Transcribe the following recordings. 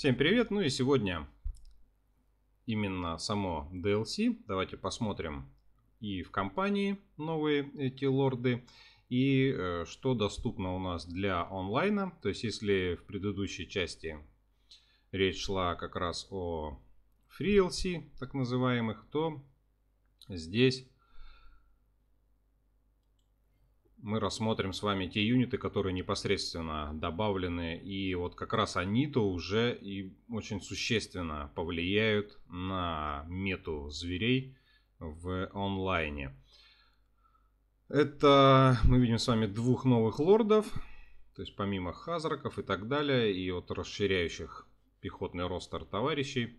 Всем привет! Ну и сегодня именно само DLC. Давайте посмотрим и в компании новые эти лорды, и э, что доступно у нас для онлайна. То есть если в предыдущей части речь шла как раз о FreeLC, так называемых, то здесь мы рассмотрим с вами те юниты, которые непосредственно добавлены, и вот как раз они-то уже и очень существенно повлияют на мету зверей в онлайне. Это мы видим с вами двух новых лордов, то есть помимо хазраков и так далее, и вот расширяющих пехотный ростер товарищей.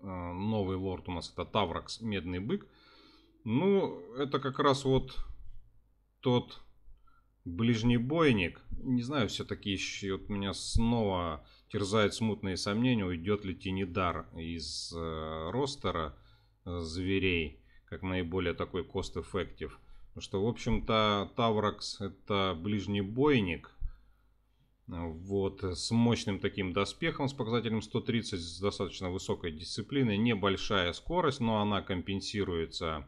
Э, новый лорд у нас это Тавракс, Медный Бык. Ну, это как раз вот тот ближнебойник, не знаю, все-таки еще вот меня снова терзают смутные сомнения, уйдет ли Тинидар из э, ростера э, зверей, как наиболее такой кост-эффектив. Потому что, в общем-то, Тавракс это ближнебойник, вот, с мощным таким доспехом, с показателем 130, с достаточно высокой дисциплиной, небольшая скорость, но она компенсируется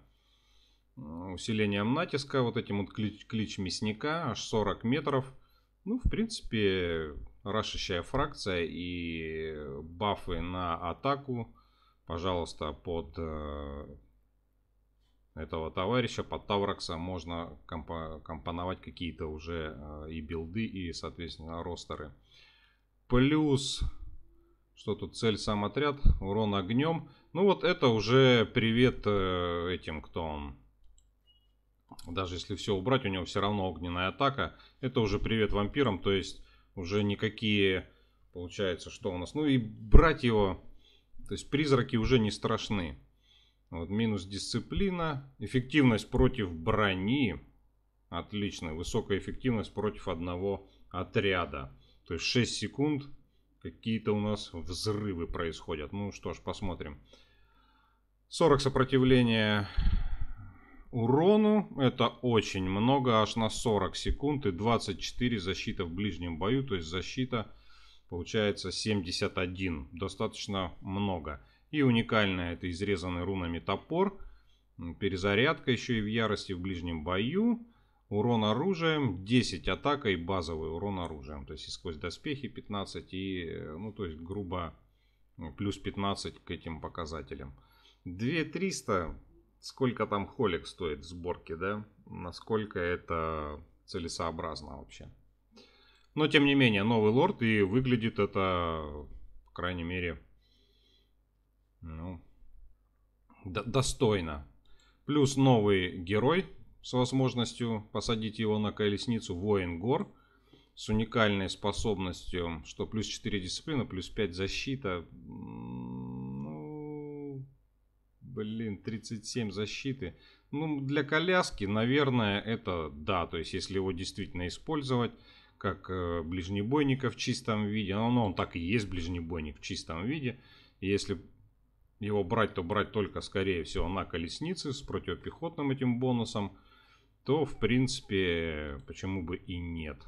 усилением натиска, вот этим вот клич, клич мясника, аж 40 метров. Ну, в принципе, рашащая фракция и бафы на атаку, пожалуйста, под э, этого товарища, под Тавракса можно компо- компоновать какие-то уже э, и билды, и, соответственно, ростеры. Плюс, что тут, цель сам отряд, урон огнем. Ну, вот это уже привет э, этим, кто он, даже если все убрать, у него все равно огненная атака. Это уже привет вампирам, то есть уже никакие, получается, что у нас. Ну и брать его, то есть призраки уже не страшны. Вот, минус дисциплина, эффективность против брони. отличная, высокая эффективность против одного отряда. То есть 6 секунд какие-то у нас взрывы происходят. Ну что ж, посмотрим. 40 сопротивления урону. Это очень много, аж на 40 секунд и 24 защита в ближнем бою. То есть защита получается 71. Достаточно много. И уникальная это изрезанный рунами топор. Перезарядка еще и в ярости в ближнем бою. Урон оружием 10 атака и базовый урон оружием. То есть и сквозь доспехи 15 и, э, ну то есть грубо плюс 15 к этим показателям. 2300 сколько там холик стоит в сборке, да, насколько это целесообразно вообще. Но, тем не менее, новый лорд, и выглядит это, по крайней мере, ну, до- достойно. Плюс новый герой с возможностью посадить его на колесницу, воин гор, с уникальной способностью, что плюс 4 дисциплины, плюс 5 защита, блин, 37 защиты. Ну, для коляски, наверное, это да. То есть, если его действительно использовать как э, ближнебойника в чистом виде. Ну, ну, он так и есть ближнебойник в чистом виде. если его брать, то брать только, скорее всего, на колеснице с противопехотным этим бонусом. То, в принципе, почему бы и нет.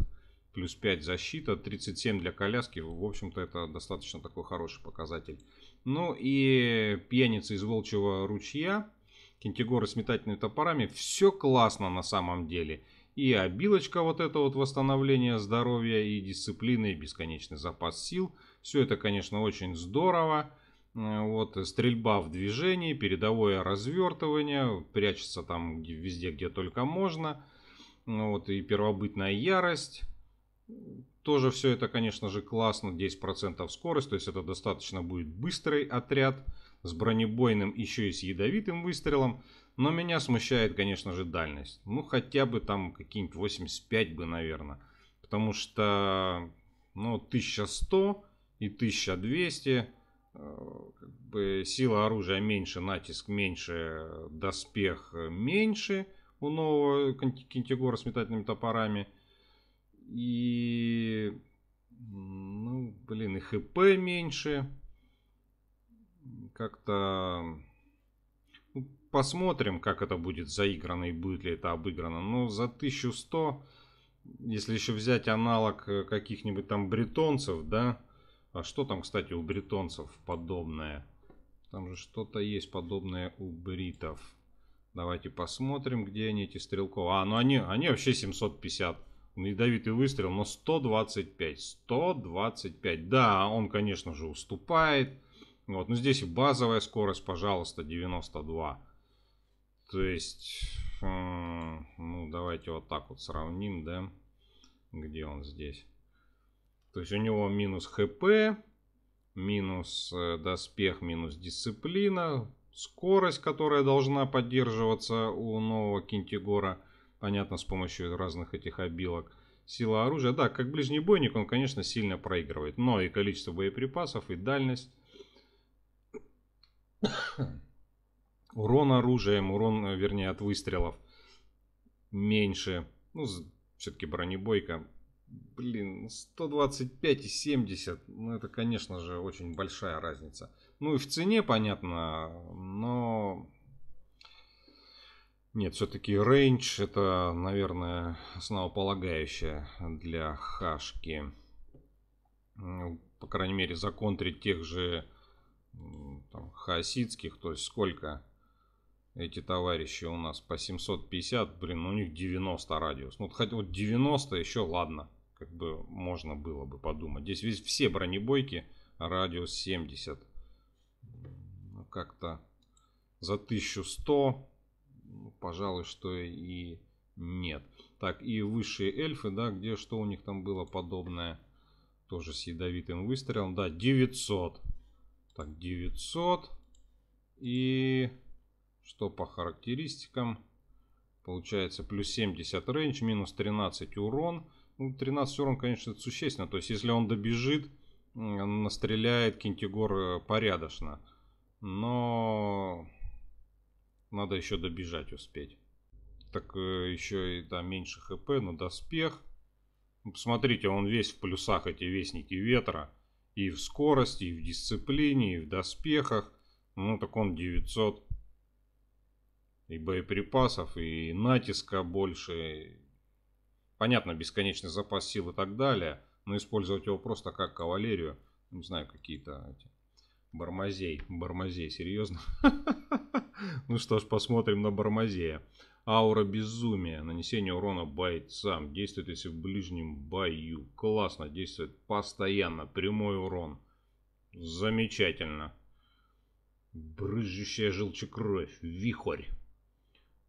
Плюс 5 защита, 37 для коляски. В общем-то, это достаточно такой хороший показатель. Ну и пьяница из Волчьего ручья, кентигоры с метательными топорами. Все классно на самом деле. И обилочка вот это вот восстановление здоровья и дисциплины, и бесконечный запас сил. Все это, конечно, очень здорово. Э, вот стрельба в движении, передовое развертывание, прячется там везде, где только можно. Ну вот и первобытная ярость. Тоже все это, конечно же, классно. 10% скорость, то есть это достаточно будет быстрый отряд с бронебойным, еще и с ядовитым выстрелом. Но меня смущает, конечно же, дальность. Ну, хотя бы там какие-нибудь 85 бы, наверное. Потому что, ну, 1100 и 1200. Как бы сила оружия меньше, натиск меньше, доспех меньше у нового кентигора с метательными топорами. И, ну, блин, и хп меньше. Как-то... Ну, посмотрим, как это будет заиграно и будет ли это обыграно. Но за 1100, если еще взять аналог э, каких-нибудь там бретонцев, да, а что там, кстати, у бретонцев подобное? Там же что-то есть подобное у бритов. Давайте посмотрим, где они, эти стрелков. А, ну они, они вообще 750 Ядовитый выстрел, но 125. 125. Да, он, конечно же, уступает. Вот, но здесь базовая скорость, пожалуйста, 92. То есть, ну, давайте вот так вот сравним, да, где он здесь. То есть у него минус ХП, минус э, доспех, минус дисциплина, скорость, которая должна поддерживаться у нового Кентигора – понятно, с помощью разных этих обилок. Сила оружия, да, как ближний бойник он, конечно, сильно проигрывает, но и количество боеприпасов, и дальность. урон оружием, урон, э, вернее, от выстрелов меньше. Ну, все-таки бронебойка. Блин, 125 и 70, ну это, конечно же, очень большая разница. Ну и в цене, понятно, но нет, все-таки рейндж это, наверное, основополагающее для хашки. Ну, по крайней мере, за законтрить тех же там, хасидских, то есть сколько эти товарищи у нас по 750, блин, ну, у них 90 радиус. Ну, хотя вот 90 еще ладно, как бы можно было бы подумать. Здесь весь, все бронебойки радиус 70. Ну, как-то за 1100 пожалуй, что и нет. Так, и высшие эльфы, да, где что у них там было подобное? Тоже с ядовитым выстрелом. Да, 900. Так, 900. И что по характеристикам? Получается плюс 70 рейндж, минус 13 урон. Ну, 13 урон, конечно, это существенно. То есть, если он добежит, он настреляет Кентигор э, порядочно. Но надо еще добежать успеть. Так э, еще и там да, меньше хп на доспех. Ну, посмотрите, он весь в плюсах, эти вестники ветра. И в скорости, и в дисциплине, и в доспехах. Ну, так он 900. И боеприпасов, и натиска больше. Понятно, бесконечный запас сил и так далее. Но использовать его просто как кавалерию. Не знаю, какие-то эти Бармазей. Бармазей, серьезно? Ну что ж, посмотрим на Бармазея. Аура безумия. Нанесение урона бойцам. Действует, если в ближнем бою. Классно. Действует постоянно. Прямой урон. Замечательно. Брызжущая желчекровь. вихорь.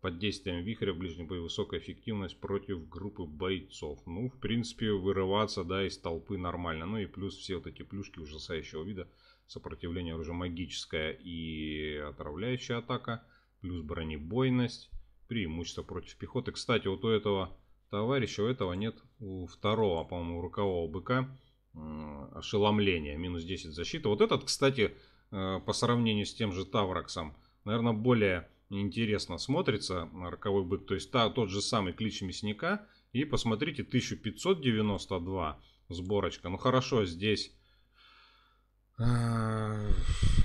Под действием вихря ближнебой высокая эффективность против группы бойцов. Ну, в принципе, вырываться, да, из толпы нормально. Ну и плюс все вот эти плюшки ужасающего вида. Сопротивление уже магическое и отравляющая атака. Плюс бронебойность. Преимущество против пехоты. Кстати, вот у этого товарища, у этого нет, у второго, по-моему, рукового быка ошеломление. Минус 10 защиты. Вот этот, кстати, э, по сравнению с тем же Тавраксом, наверное, более интересно смотрится роковой бык. То есть та, тот же самый клич мясника. И посмотрите, 1592 сборочка. Ну хорошо, здесь... Э,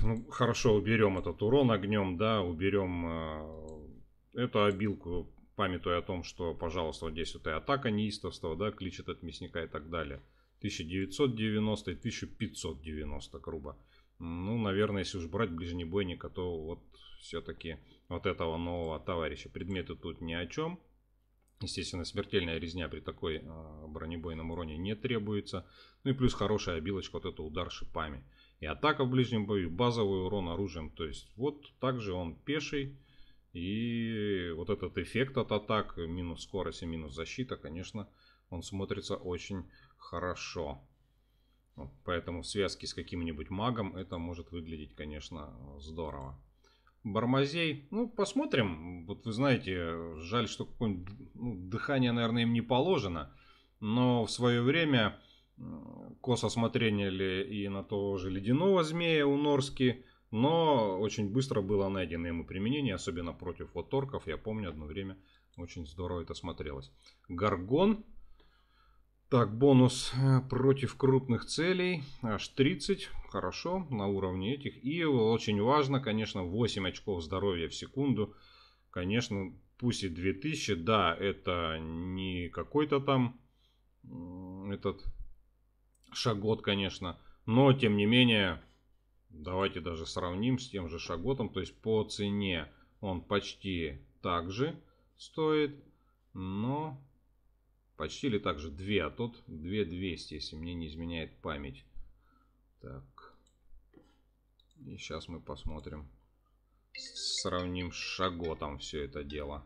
ну, хорошо, уберем этот урон огнем, да, уберем э, эту обилку, памятуя о том, что, пожалуйста, вот здесь вот и атака неистовства, да, клич этот мясника и так далее. 1990 и 1590, грубо. Ну, наверное, если уж брать ближнебойника, то вот все-таки вот этого нового товарища. Предметы тут ни о чем. Естественно, смертельная резня при такой э, бронебойном уроне не требуется. Ну и плюс хорошая обилочка, вот это удар шипами. И атака в ближнем бою, базовый урон оружием. То есть вот также он пеший. И вот этот эффект от атак, минус скорость и минус защита, конечно, он смотрится очень хорошо. поэтому в связке с каким-нибудь магом это может выглядеть, конечно, здорово. Бармазей. Ну, посмотрим. Вот вы знаете, жаль, что какое-нибудь ну, дыхание, наверное, им не положено. Но в свое время косо смотрели и на того же ледяного змея у Норски. Но очень быстро было найдено ему применение, особенно против вот Я помню, одно время очень здорово это смотрелось. Гаргон так, бонус э, против крупных целей. Аж 30. Хорошо, на уровне этих. И очень важно, конечно, 8 очков здоровья в секунду. Конечно, пусть и 2000. Да, это не какой-то там этот шагот, конечно. Но, тем не менее, давайте даже сравним с тем же шаготом. То есть по цене он почти так же стоит. Но почтили также 2, а тот 2200, если мне не изменяет память. Так. И сейчас мы посмотрим. Сравним с шаготом все это дело.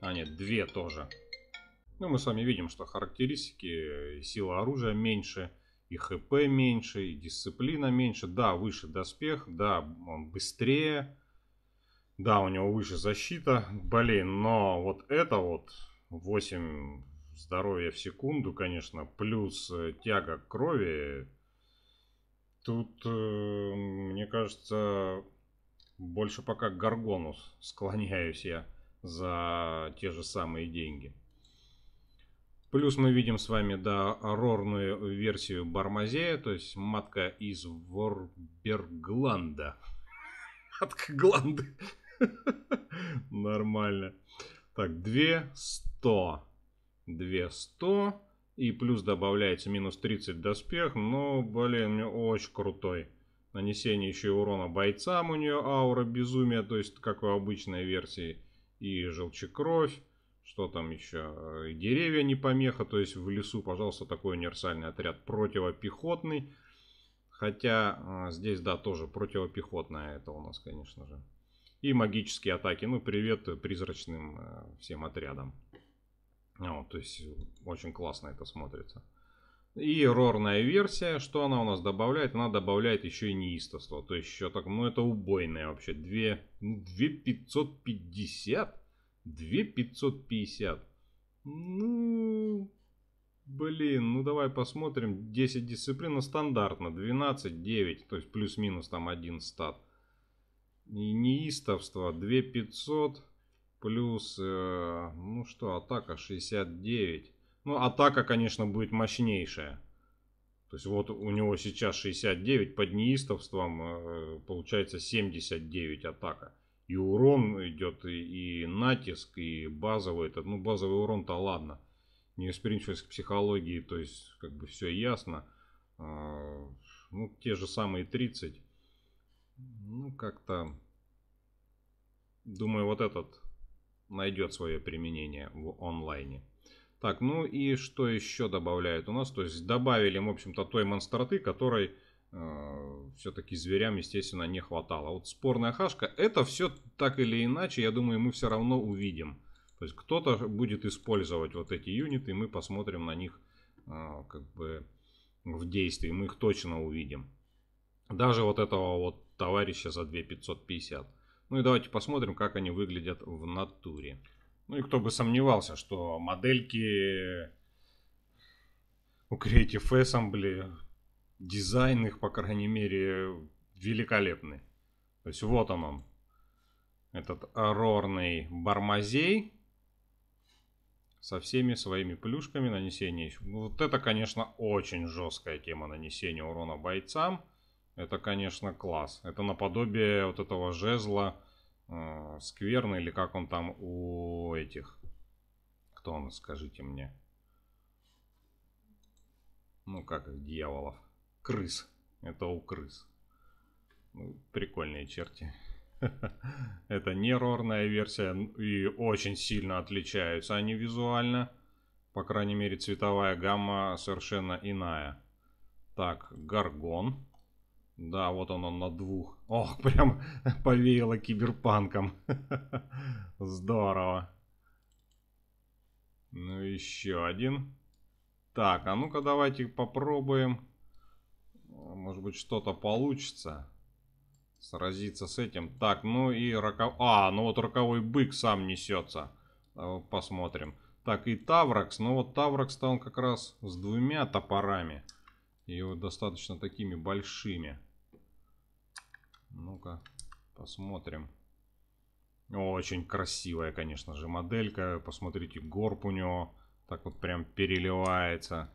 А нет, 2 тоже. Ну, мы с вами видим, что характеристики, э, сила оружия меньше, и ХП меньше, и дисциплина меньше. Да, выше доспех, да, он быстрее. Да, у него выше защита. Блин, но вот это вот 8 здоровье в секунду, конечно, плюс э, тяга к крови. Тут, э, мне кажется, больше пока к Гаргонус склоняюсь я за те же самые деньги. Плюс мы видим с вами, да, рорную версию Бармазея, то есть матка из Ворбергланда. Матка Гланды. Нормально. Так, 200. 2100. И плюс добавляется минус 30 доспех. Но, блин, мне очень крутой. Нанесение еще и урона бойцам у нее аура безумия. То есть, как в обычной версии. И желчекровь. Что там еще? И деревья не помеха. То есть, в лесу, пожалуйста, такой универсальный отряд противопехотный. Хотя а, здесь, да, тоже противопехотная это у нас, конечно же. И магические атаки. Ну, привет призрачным э, всем отрядам. Ну, то есть очень классно это смотрится. И рорная версия, что она у нас добавляет? Она добавляет еще и неистовство. То есть еще так, ну это убойное вообще. 2, 2550? 2550. Ну, блин, ну давай посмотрим. 10 дисциплина стандартно. 12, 9, то есть плюс-минус там один стат. И неистовство 2500. Плюс, э, ну что, атака 69. Ну, атака, конечно, будет мощнейшая. То есть вот у него сейчас 69 под неистовством, э, получается 79 атака. И урон идет, и, и натиск, и базовый этот. Ну, базовый урон-то ладно. Неуспиринчивость к психологии, то есть как бы все ясно. Э, ну, те же самые 30. Ну, как-то... Думаю, вот этот найдет свое применение в онлайне. Так, ну и что еще добавляют у нас? То есть добавили, в общем-то, той монстроты, которой э, все-таки зверям, естественно, не хватало. Вот спорная хашка, это все так или иначе, я думаю, мы все равно увидим. То есть кто-то будет использовать вот эти юниты, и мы посмотрим на них э, как бы в действии, мы их точно увидим. Даже вот этого вот товарища за 2550. 550. Ну и давайте посмотрим, как они выглядят в натуре. Ну и кто бы сомневался, что модельки у Creative Assembly, дизайн их, по крайней мере, великолепны. То есть вот он он, этот рорный бармазей со всеми своими плюшками нанесения. Вот это, конечно, очень жесткая тема нанесения урона бойцам. Это, конечно, класс. Это наподобие вот этого жезла э, скверны или как он там у этих. Кто он, скажите мне. Ну, как их, дьяволов. Крыс. Это у крыс. Ну, прикольные черти. Это не рорная версия и очень сильно отличаются они визуально. По крайней мере, цветовая гамма совершенно иная. Так, Гаргон. Да, вот он, он на двух. Ох, прям повеяло киберпанком. Здорово. Ну, еще один. Так, а ну-ка давайте попробуем. Может быть, что-то получится. Сразиться с этим. Так, ну и роков... А, ну вот роковой бык сам несется. Э, посмотрим. Так, и Тавракс. Ну вот Тавракс-то он как раз с двумя топорами. И вот достаточно такими большими. Ну-ка, посмотрим. Очень красивая, конечно же, моделька. Посмотрите, горб у него так вот прям переливается.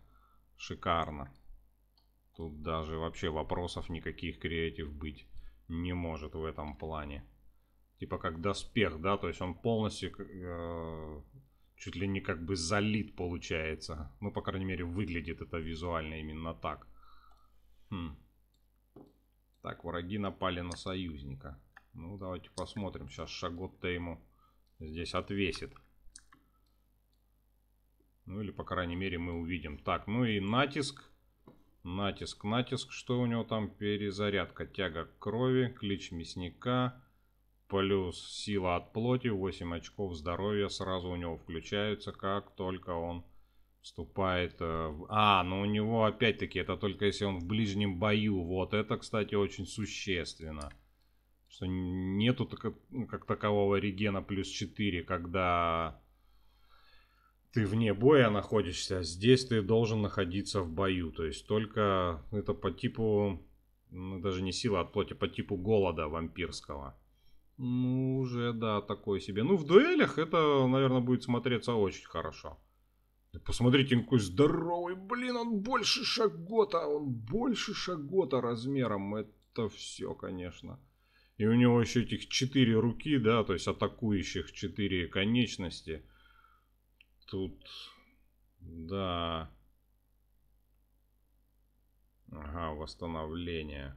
Шикарно. Тут даже вообще вопросов никаких креатив быть не может в этом плане. Типа как доспех, да? То есть он полностью э, чуть ли не как бы залит получается. Ну, по крайней мере, выглядит это визуально именно так. Хм. Так, враги напали на союзника. Ну, давайте посмотрим. Сейчас Шагот-то ему здесь отвесит. Ну, или, по крайней мере, мы увидим. Так, ну и натиск. Натиск, натиск. Что у него там? Перезарядка. Тяга к крови, клич мясника. Плюс сила от плоти, 8 очков здоровья сразу у него включаются, как только он вступает э, А, ну у него опять-таки это только если он в ближнем бою. Вот это, кстати, очень существенно. Что нету так, ну, как такового регена плюс 4, когда ты вне боя находишься. А здесь ты должен находиться в бою. То есть только это по типу... Ну, даже не сила от плоти, по типу голода вампирского. Ну, уже, да, такой себе. Ну, в дуэлях это, наверное, будет смотреться очень хорошо посмотрите, какой здоровый, блин, он больше шагота, он больше шагота размером. Это все, конечно. И у него еще этих четыре руки, да, то есть атакующих четыре конечности. Тут, да. Ага, восстановление.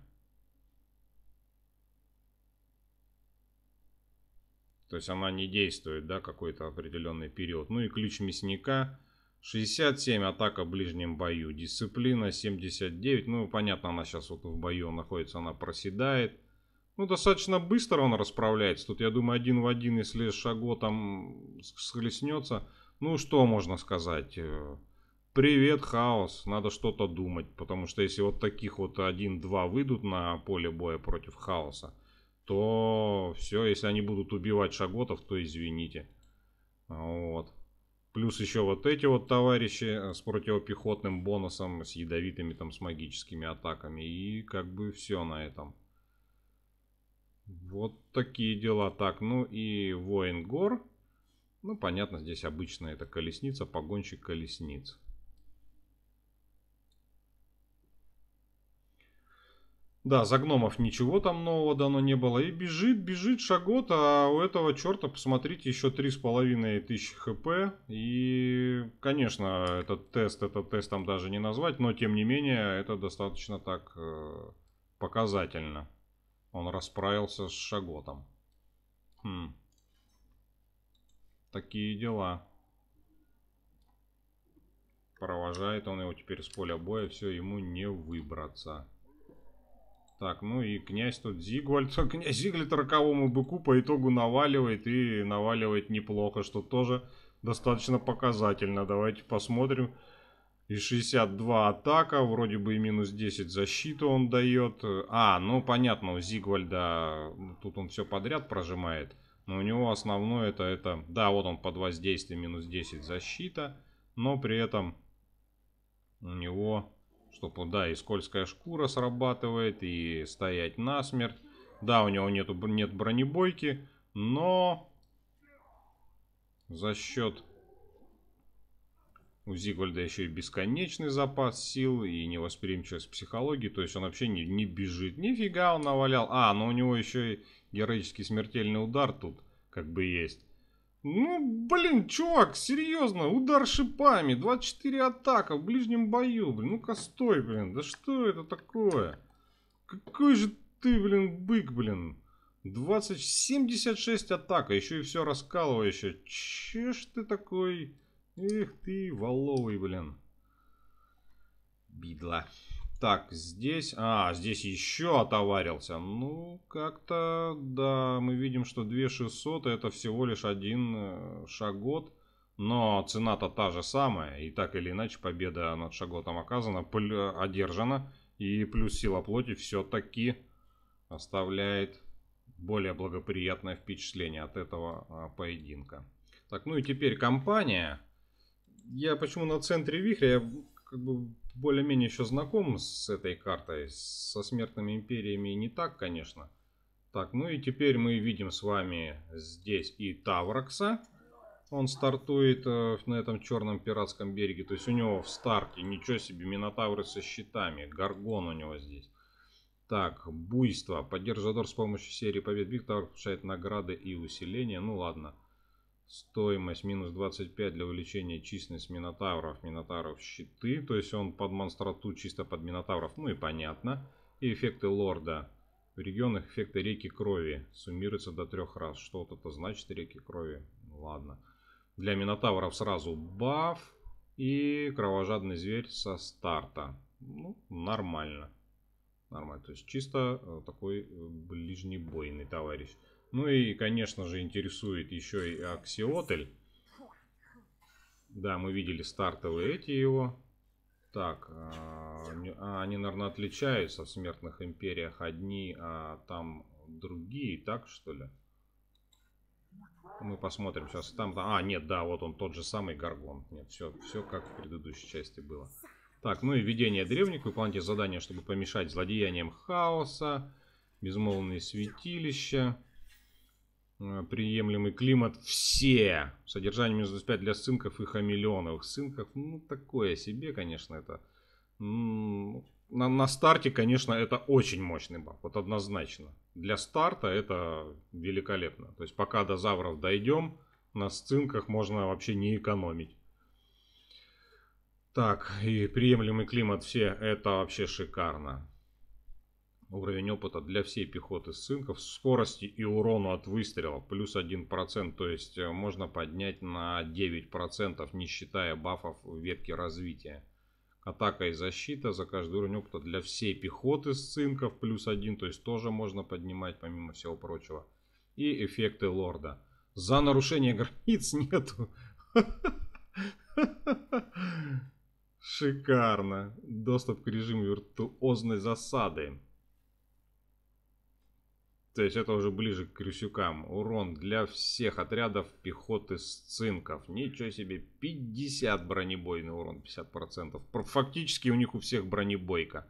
То есть она не действует, да, какой-то определенный период. Ну и ключ мясника 67 атака в ближнем бою, дисциплина 79, ну понятно, она сейчас вот в бою находится, она проседает. Ну, достаточно быстро он расправляется. Тут, я думаю, один в один, если Шаго там схлестнется. Ну, что можно сказать? Э, привет, хаос. Надо что-то думать. Потому что если вот таких вот один-два выйдут на поле боя против хаоса, то все, если они будут убивать шаготов, то извините. Вот. Плюс еще вот эти вот товарищи э, с противопехотным бонусом, с ядовитыми там, с магическими атаками. И как бы все на этом. Вот такие дела. Так, ну и воин гор. Ну, понятно, здесь обычно это колесница, погонщик колесниц. Да, за гномов ничего там нового дано не было. И бежит, бежит Шагот, а у этого черта, посмотрите, еще три с половиной тысячи хп. И, конечно, этот тест, этот тест там даже не назвать, но, тем не менее, это достаточно так э, показательно. Он расправился с Шаготом. Хм. Такие дела. Провожает он его теперь с поля боя, все, ему не выбраться. Так, ну и князь тут Зигвальд. Князь Зигвальд роковому быку по итогу наваливает и наваливает неплохо, что тоже достаточно показательно. Давайте посмотрим. И 62 атака, вроде бы и минус 10 защиту он дает. А, ну понятно, у Зигвальда тут он все подряд прожимает. Но у него основное это, это... Да, вот он под воздействием минус 10 защита. Но при этом у него чтобы, да, и скользкая шкура срабатывает, и стоять насмерть. Да, у него нету, нет бронебойки, но за счет у Зигольда еще и бесконечный запас сил и невосприимчивость психологии. То есть он вообще не, не бежит. Нифига он навалял. А, но ну у него еще и героический смертельный удар тут как бы есть. Ну, блин, чувак, серьезно, удар шипами, 24 атака в ближнем бою, блин, ну-ка стой, блин, да что это такое? Какой же ты, блин, бык, блин. 20, 76 атака, еще и все раскалывающее. Че ж ты такой? Эх ты, валовый, блин. Бидла. Так, здесь... А, здесь еще отоварился. Ну, как-то, да, мы видим, что 2600 это всего лишь один э, шагот. Но цена-то та же самая. И так или иначе победа над шаготом оказана, э, одержана. И плюс сила плоти все-таки оставляет более благоприятное впечатление от этого а, поединка. Так, ну и теперь компания. Я почему на центре вихря, я как бы более-менее еще знаком с этой картой, со смертными империями не так, конечно. Так, ну и теперь мы видим с вами здесь и Тавракса. Он стартует э, на этом черном пиратском береге. То есть у него в старте, ничего себе, Минотавры со щитами. Гаргон у него здесь. Так, буйство. Поддерживает с помощью серии побед Биг Тавр получает награды и усиления. Ну ладно. Ладно. Стоимость минус 25 для увеличения численности минотавров, минотавров щиты. То есть он под монстрату чисто под минотавров, ну и понятно. И эффекты лорда. В регионах эффекты реки крови суммируются до трех раз. Что вот это значит реки крови? Ну ладно. Для минотавров сразу баф и кровожадный зверь со старта. Ну, нормально. Нормально. То есть чисто э, такой э, ближнебойный товарищ. Ну и, конечно же, интересует еще и Аксиотель. Да, мы видели стартовые эти его. Так, а, они, а, наверное, отличаются в смертных империях. Одни, а там другие, так что ли? Мы посмотрим сейчас там. А, нет, да, вот он тот же самый Гаргон. Нет, все, все как в предыдущей части было. Так, ну и введение древних. Выполните задание, чтобы помешать злодеяниям хаоса. Безмолвные святилища. Э, приемлемый климат все. Содержание минус 25 для сынков и хамелеоновых. Сынков, ну, такое себе, конечно, это. На, на старте, конечно, это очень мощный баб, вот однозначно. Для старта это великолепно. То есть пока до завров дойдем, на сынках можно вообще не экономить. Так, и приемлемый климат все, это вообще шикарно. Уровень опыта для всей пехоты с цинков. Скорости и урону от выстрела плюс 1%. То есть э, можно поднять на 9%, не считая бафов в ветке развития. Атака и защита за каждый уровень опыта для всей пехоты с цинков плюс 1. То есть тоже можно поднимать помимо всего прочего. И эффекты лорда. За нарушение границ нету. Шикарно. Доступ к режиму виртуозной засады. То есть это уже ближе к крюсюкам. Урон для всех отрядов пехоты с цинков. Ничего себе, 50 бронебойный урон, 50%. Фактически у них у всех бронебойка.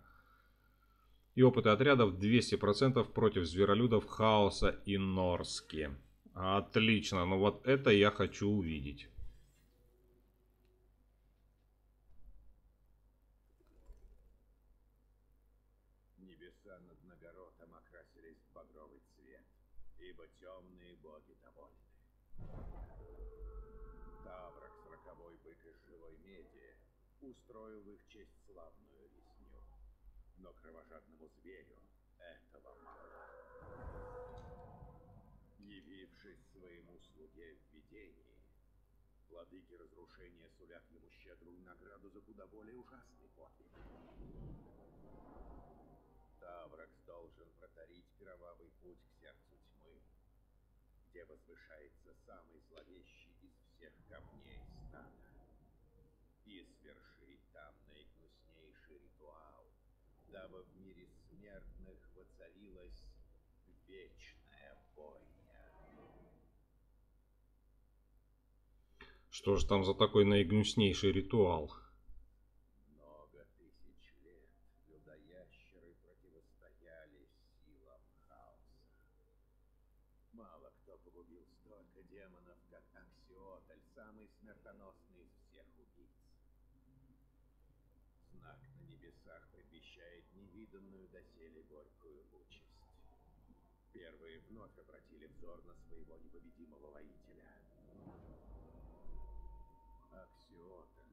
И опыты отрядов 200% против зверолюдов, хаоса и норски. Отлично, ну вот это я хочу увидеть. устроил в их честь славную резню. Но кровожадному зверю этого мало. Явившись своему слуге в видении, владыки разрушения сулят ему щедрую награду за куда более ужасный подвиг. Тавракс должен протарить кровавый путь к сердцу тьмы, где возвышается самый зловещий из всех камней Что же там за такой наигнуснейший ритуал? Много тысяч лет людоящеры противостояли силам хаоса. Мало кто погубил столько демонов, как Аксиотель, самый смертоносный из всех убийц. Знак на небесах предвещает невиданную доселе горькую участь. Первые вновь обратили взор на своего непобедимого воителя идиота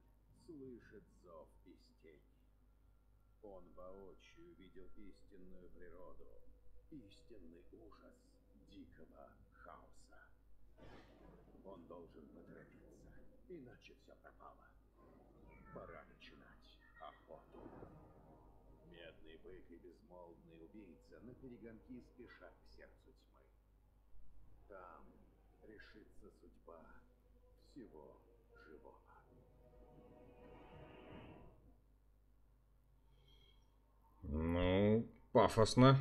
слышит зов из тени. Он воочию видел истинную природу, истинный ужас дикого хаоса. Он должен поторопиться, иначе все пропало. Пора начинать охоту. Медный бык и безмолвный убийца на перегонки спешат к сердцу тьмы. Там решится судьба всего пафосно.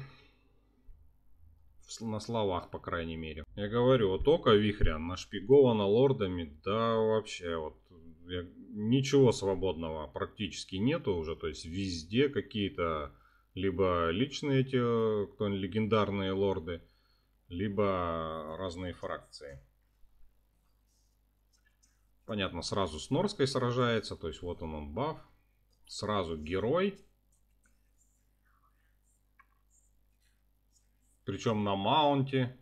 На словах, по крайней мере. Я говорю, вот око вихря нашпиговано лордами, да вообще вот я, ничего свободного практически нету уже, то есть везде какие-то либо личные эти кто легендарные лорды, либо разные фракции. Понятно, сразу с Норской сражается, то есть вот он он баф. Сразу герой, Причем на маунте.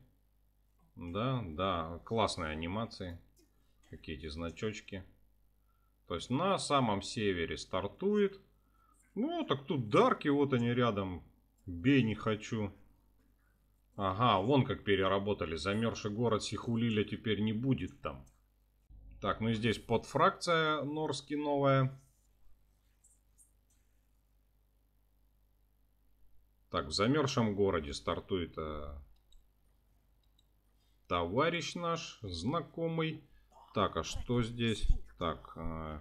Да, да, классные анимации. Какие эти значочки. То есть на самом севере стартует. Ну, так тут дарки, вот они рядом. Бей не хочу. Ага, вон как переработали. Замерзший город Сихулиля теперь не будет там. Так, ну и здесь подфракция Норски новая. Так, в замерзшем городе стартует э, товарищ наш, знакомый. Так, а что здесь? Так, э,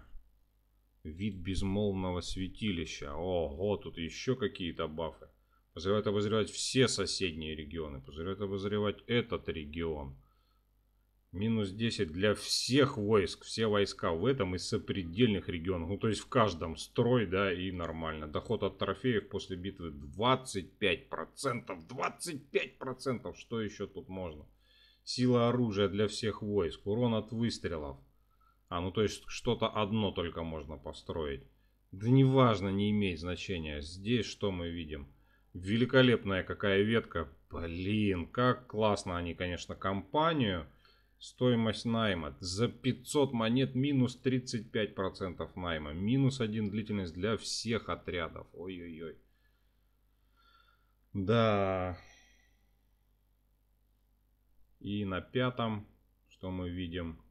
вид безмолвного святилища. Ого, тут еще какие-то бафы. Позволяет обозревать все соседние регионы. Позволяет обозревать этот регион. Минус 10 для всех войск, все войска в этом и сопредельных регионов. Ну, то есть в каждом строй, да, и нормально. Доход от трофеев после битвы 25%. 25%! Что еще тут можно? Сила оружия для всех войск. Урон от выстрелов. А, ну то есть что-то одно только можно построить. Да неважно, не имеет значения. Здесь что мы видим? Великолепная какая ветка. Блин, как классно они, конечно, компанию Стоимость найма за 500 монет минус 35% найма. Минус один длительность для всех отрядов. Ой-ой-ой. Да. И на пятом, что мы видим,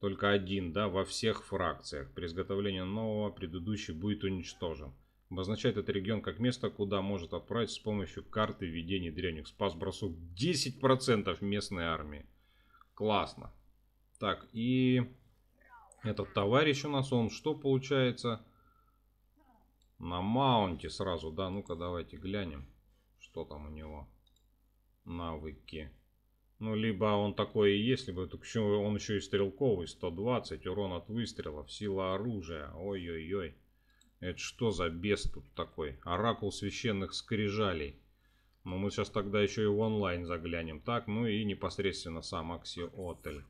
только один, да, во всех фракциях. При изготовлении нового предыдущий будет уничтожен. Обозначает этот регион как место, куда может отправить с помощью карты ведения древних. Спас бросок 10% местной армии. Классно. Так, и этот товарищ у нас, он что получается? На маунте сразу, да? Ну-ка, давайте глянем, что там у него. Навыки. Ну, либо он такой и есть, либо он еще и стрелковый. 120, урон от выстрелов, сила оружия. Ой-ой-ой. Это что за бес тут такой? Оракул священных скрижалей. Но мы сейчас тогда еще и в онлайн заглянем. Так, ну и непосредственно сам Аксиотель.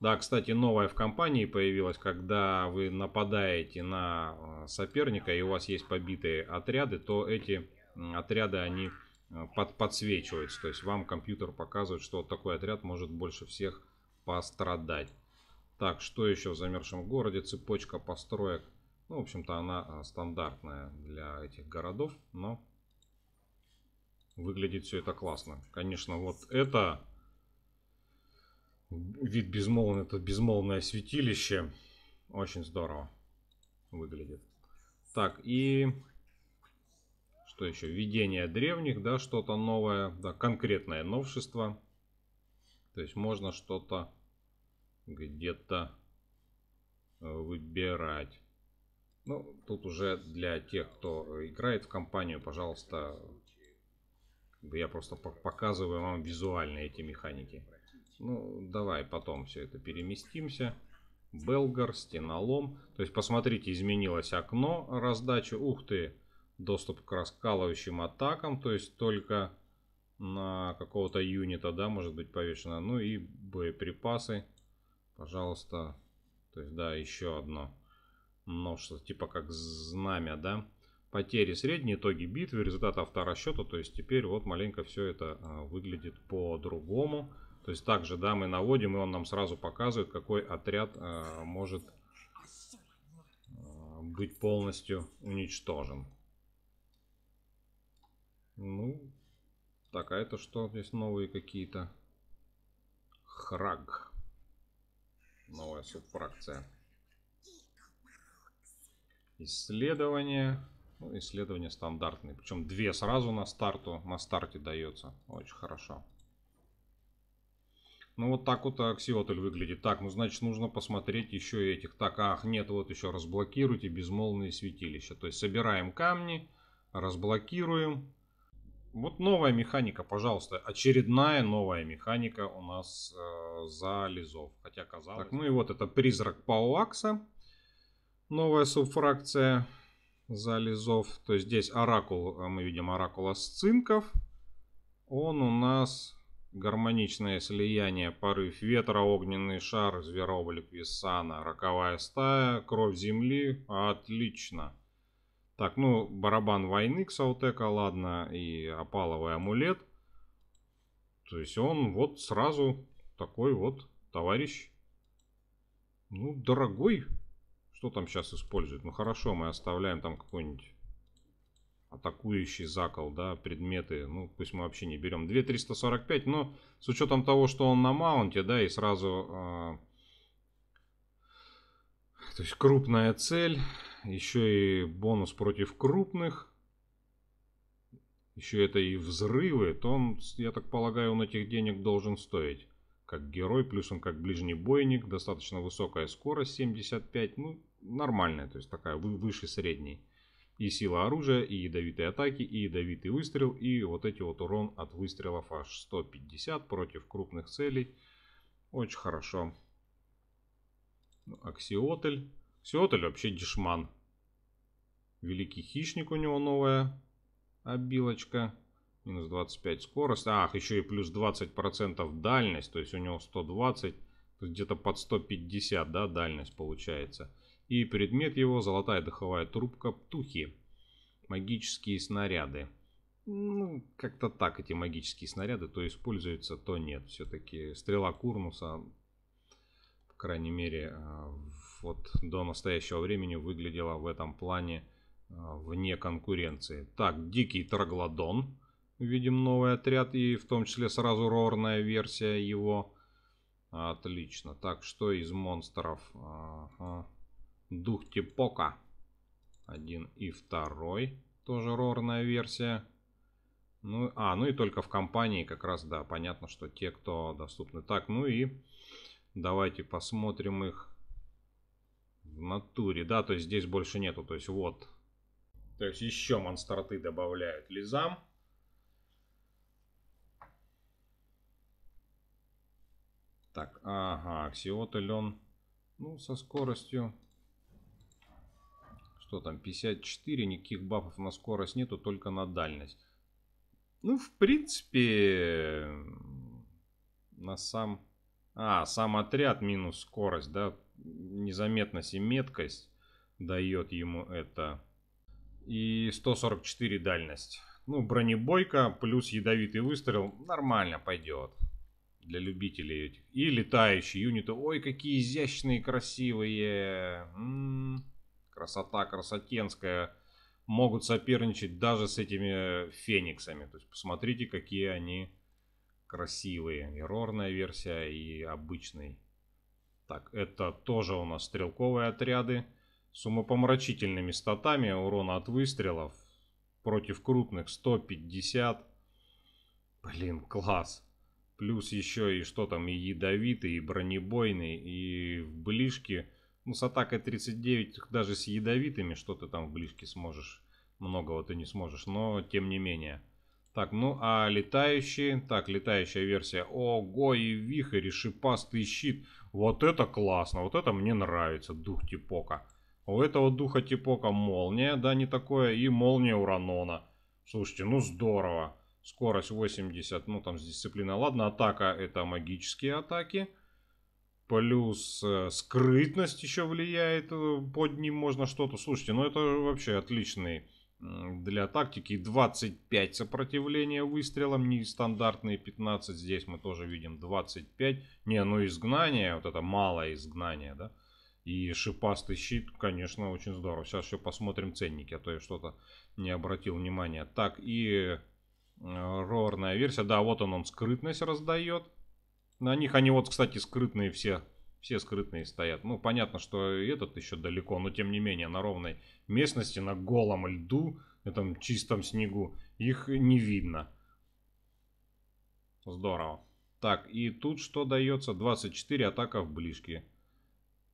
Да, кстати, новая в компании появилась, когда вы нападаете на э, соперника и у вас есть побитые отряды, то эти отряды, они э, под, подсвечиваются. То есть вам компьютер показывает, что такой отряд может больше всех пострадать. Так, что еще в замерзшем городе? Цепочка построек. Ну, в общем-то, она э, стандартная для этих городов, но Выглядит все это классно. Конечно, вот это вид безмолвный, это безмолвное святилище. Очень здорово выглядит. Так, и что еще? Видение древних, да, что-то новое, да, конкретное новшество. То есть можно что-то где-то выбирать. Ну, тут уже для тех, кто играет в компанию, пожалуйста, я просто показываю вам визуально эти механики. Ну, давай потом все это переместимся. Белгар, стенолом. То есть, посмотрите, изменилось окно раздачи. Ух ты! Доступ к раскалывающим атакам. То есть, только на какого-то юнита, да, может быть повешено. Ну и боеприпасы. Пожалуйста. То есть, да, еще одно. Ну, что типа как знамя, да? потери, средние итоги битвы, результат авторасчета. То есть теперь вот маленько все это а, выглядит по-другому. То есть также, да, мы наводим, и он нам сразу показывает, какой отряд а, может а, быть полностью уничтожен. Ну, так, а это что? Здесь новые какие-то. Храг. Новая субфракция. Исследование. Ну, исследования стандартные. Причем две сразу на старту, на старте дается. Очень хорошо. Ну, вот так вот аксиотель выглядит. Так, ну, значит, нужно посмотреть еще этих. Так, ах, нет, вот еще разблокируйте безмолвные святилища. То есть, собираем камни, разблокируем. Вот новая механика, пожалуйста. Очередная новая механика у нас э, за Лизов. Хотя казалось... Так, ну и вот это призрак Пауакса. Новая субфракция залезов. То есть здесь оракул, э, мы видим оракул сцинков. Он у нас гармоничное слияние, порыв ветра, огненный шар, звероблик Висана, роковая стая, кровь земли. Отлично. Так, ну, барабан войны к Саутека, ладно, и опаловый амулет. То есть он вот сразу такой вот товарищ. Ну, дорогой что там сейчас используют? Ну хорошо, мы оставляем там какой-нибудь атакующий закол, да, предметы. Ну, пусть мы вообще не берем. 2345, но с учетом того, что он на маунте, да, и сразу... Э, то есть крупная цель, еще и бонус против крупных, еще это и взрывы, то он, я так полагаю, он этих денег должен стоить как герой, плюс он как ближний бойник, достаточно высокая скорость 75, ну нормальная, то есть такая выше средней. И сила оружия, и ядовитые атаки, и ядовитый выстрел, и вот эти вот урон от выстрелов аж 150 против крупных целей. Очень хорошо. Ну, Аксиотель. Аксиотель вообще дешман. Великий хищник у него новая обилочка. Минус 25 скорость. Ах, еще и плюс 20% дальность. То есть у него 120, где-то под 150, да, дальность получается. И предмет его золотая дыховая трубка птухи. Магические снаряды. Ну, как-то так эти магические снаряды то используются, то нет. Все-таки стрела Курнуса, по крайней мере, э, вот до настоящего времени выглядела в этом плане э, вне конкуренции. Так, дикий троглодон. Видим новый отряд и в том числе сразу рорная версия его. Отлично. Так, что из монстров? Ага. Дух Типока. Один и второй. Тоже рорная версия. Ну, а, ну и только в компании как раз, да, понятно, что те, кто доступны. Так, ну и давайте посмотрим их в натуре. Да, то есть здесь больше нету. То есть вот. То есть еще монстроты добавляют. Лизам. Так, ага, аксиотель он, ну, со скоростью, что там, 54, никаких бафов на скорость нету, только на дальность. Ну, в принципе, на сам... А, сам отряд минус скорость, да, незаметность и меткость дает ему это. И 144 дальность. Ну, бронебойка плюс ядовитый выстрел нормально пойдет для любителей этих. И летающие юниты. Ой, какие изящные, красивые. М-м-м. Красота красотенская. Могут соперничать даже с этими фениксами. То есть посмотрите, какие они красивые. Эрорная версия и обычный. Так, это тоже у нас стрелковые отряды с умопомрачительными статами урона от выстрелов против крупных 150. Блин, класс. Плюс еще и что там, и ядовитый, и бронебойный, и в ближке. Ну, с атакой 39 даже с ядовитыми что ты там в ближке сможешь. Многого ты не сможешь, но тем не менее. Так, ну а летающий Так, летающая версия. Ого, и вихрь, и шипастый щит. Вот это классно, вот это мне нравится, дух Типока. У этого духа Типока молния, да, не такое, и молния Уранона. Слушайте, ну здорово. Скорость 80, ну там с дисциплиной, Ладно, атака это магические атаки. Плюс э, скрытность еще влияет, э, под ним можно что-то. Слушайте, ну это вообще отличный для тактики. 25 сопротивления выстрелам, нестандартные 15. Здесь мы тоже видим 25. Не, ну изгнание, вот это малое изгнание, да. И шипастый щит, конечно, очень здорово. Сейчас еще посмотрим ценники, а то я что-то не обратил внимания. Так, и Рорная версия. Да, вот он, он скрытность раздает. На них они вот, кстати, скрытные все. Все скрытные стоят. Ну, понятно, что этот еще далеко, но тем не менее на ровной местности, на голом льду, этом чистом снегу, их не видно. Здорово. Так, и тут что дается? 24 атака в ближке.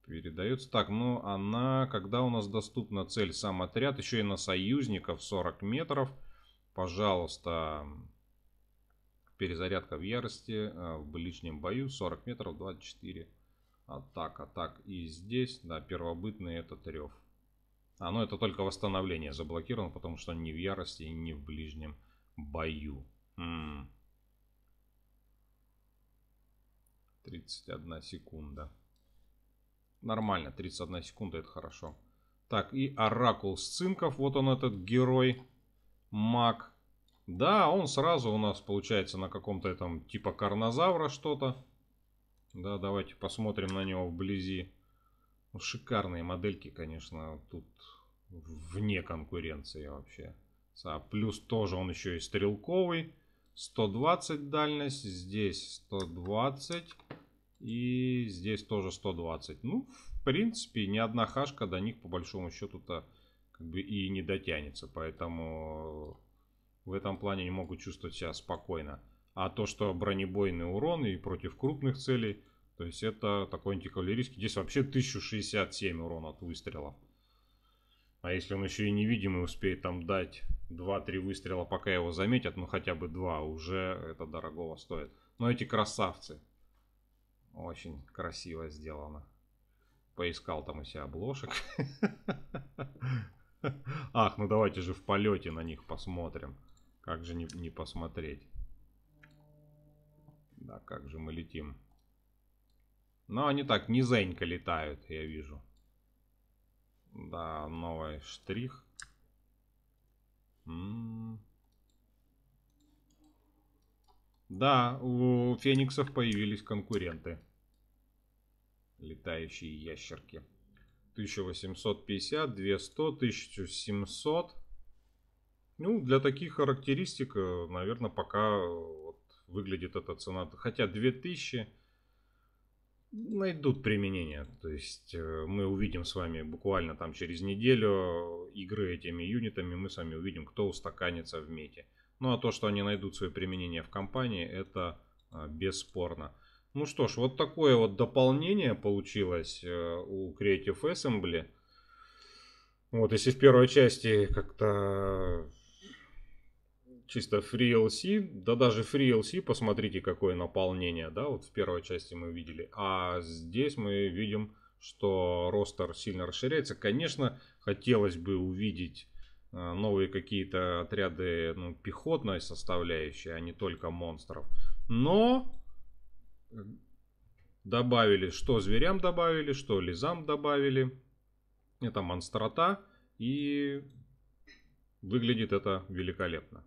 Передается. Так, ну она, когда у нас доступна цель сам отряд, еще и на союзников 40 метров. Пожалуйста, перезарядка в ярости э, в ближнем бою 40 метров 24 атака так и здесь да первобытный этот рев а ну это только восстановление заблокировано потому что не в ярости и не в ближнем бою М -м. 31 секунда нормально 31 секунда это хорошо так и оракул с цинков вот он этот герой маг. Да, он сразу у нас получается на каком-то этом типа карнозавра что-то. Да, давайте посмотрим на него вблизи. Ну, шикарные модельки, конечно, тут вне конкуренции вообще. А плюс тоже он еще и стрелковый. 120 дальность, здесь 120 и здесь тоже 120. Ну, в принципе, ни одна хашка до них по большому счету-то как бы и не дотянется. Поэтому э, в этом плане не могут чувствовать себя спокойно. А то, что бронебойный урон и против крупных целей, то есть это такой антикавалерийский. Здесь вообще 1067 урона от выстрела. А если он еще и невидимый успеет там дать 2-3 выстрела, пока его заметят, ну хотя бы 2, уже это дорогого стоит. Но эти красавцы. Очень красиво сделано. Поискал там у себя обложек. Ах, ну давайте же в полете на них посмотрим. Как же не, не посмотреть? Да, как же мы летим. Но ну, они так низенько летают, я вижу. Да, новый штрих. М -м -м. Да, у фениксов появились конкуренты. Летающие ящерки. 1850, 200, 1700. Ну, для таких характеристик, э, наверное, пока э, вот выглядит эта цена. Хотя 2000 найдут применение. То есть э, мы увидим с вами буквально там через неделю игры этими юнитами, мы с вами увидим, кто устаканится в мете. Ну а то, что они найдут свое применение в компании, это бесспорно. Ну что ж, вот такое вот дополнение получилось э, у Creative Assembly. Вот, если в первой части как-то чисто FreeLC, да даже FreeLC, посмотрите, какое наполнение, да, вот в первой части мы видели. А здесь мы видим, что ростер сильно расширяется. Конечно, хотелось бы увидеть э, новые какие-то отряды ну, пехотной составляющей, а не только монстров. Но добавили, что зверям добавили, что лизам добавили. Это монстрота. И выглядит это великолепно.